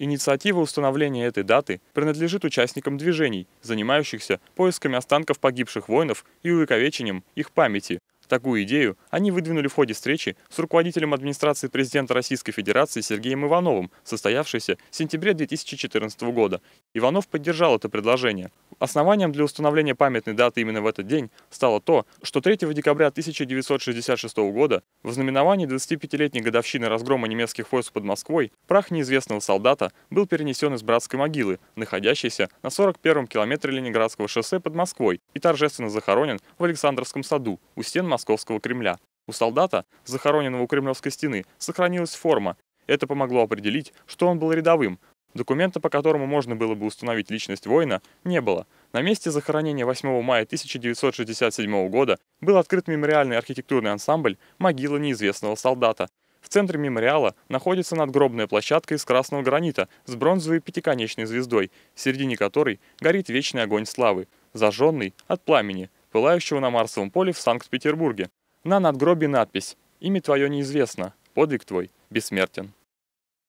Инициатива установления этой даты принадлежит участникам движений, занимающихся поисками останков погибших воинов и увековечением их памяти. Такую идею они выдвинули в ходе встречи с руководителем администрации президента Российской Федерации Сергеем Ивановым, состоявшейся в сентябре 2014 года. Иванов поддержал это предложение. Основанием для установления памятной даты именно в этот день стало то, что 3 декабря 1966 года в знаменовании 25-летней годовщины разгрома немецких войск под Москвой прах неизвестного солдата был перенесен из братской могилы, находящейся на 41-м километре Ленинградского шоссе под Москвой и торжественно захоронен в Александровском саду у стен Московского Кремля. У солдата, захороненного у Кремлевской стены, сохранилась форма. Это помогло определить, что он был рядовым, Документа, по которому можно было бы установить личность воина, не было. На месте захоронения 8 мая 1967 года был открыт мемориальный архитектурный ансамбль «Могила неизвестного солдата». В центре мемориала находится надгробная площадка из красного гранита с бронзовой пятиконечной звездой, в середине которой горит вечный огонь славы, зажженный от пламени, пылающего на Марсовом поле в Санкт-Петербурге. На надгробии надпись «Имя твое неизвестно, подвиг твой бессмертен».